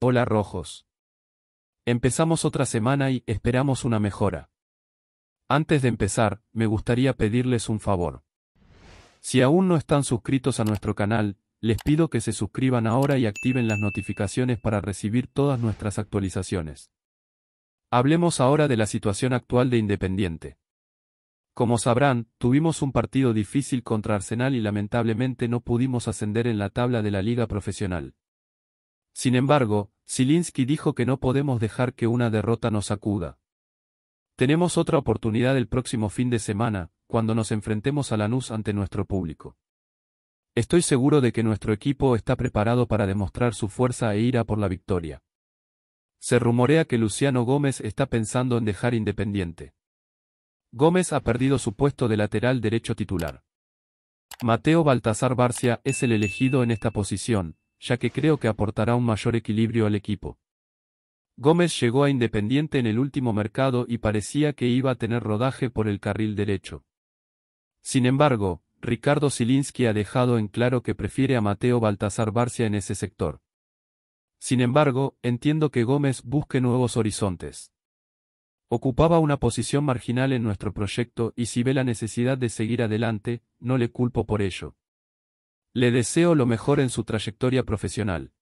Hola Rojos. Empezamos otra semana y esperamos una mejora. Antes de empezar, me gustaría pedirles un favor. Si aún no están suscritos a nuestro canal, les pido que se suscriban ahora y activen las notificaciones para recibir todas nuestras actualizaciones. Hablemos ahora de la situación actual de Independiente. Como sabrán, tuvimos un partido difícil contra Arsenal y lamentablemente no pudimos ascender en la tabla de la liga profesional. Sin embargo, Silinski dijo que no podemos dejar que una derrota nos acuda. Tenemos otra oportunidad el próximo fin de semana, cuando nos enfrentemos a Lanús ante nuestro público. Estoy seguro de que nuestro equipo está preparado para demostrar su fuerza e ira por la victoria. Se rumorea que Luciano Gómez está pensando en dejar Independiente. Gómez ha perdido su puesto de lateral derecho titular. Mateo Baltasar Barcia es el elegido en esta posición, ya que creo que aportará un mayor equilibrio al equipo. Gómez llegó a Independiente en el último mercado y parecía que iba a tener rodaje por el carril derecho. Sin embargo, Ricardo Silinski ha dejado en claro que prefiere a Mateo Baltasar Barcia en ese sector. Sin embargo, entiendo que Gómez busque nuevos horizontes. Ocupaba una posición marginal en nuestro proyecto y si ve la necesidad de seguir adelante, no le culpo por ello. Le deseo lo mejor en su trayectoria profesional.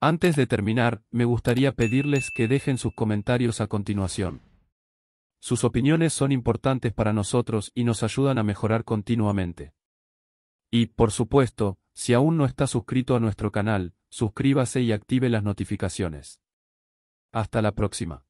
Antes de terminar, me gustaría pedirles que dejen sus comentarios a continuación. Sus opiniones son importantes para nosotros y nos ayudan a mejorar continuamente. Y, por supuesto, si aún no está suscrito a nuestro canal, suscríbase y active las notificaciones. Hasta la próxima.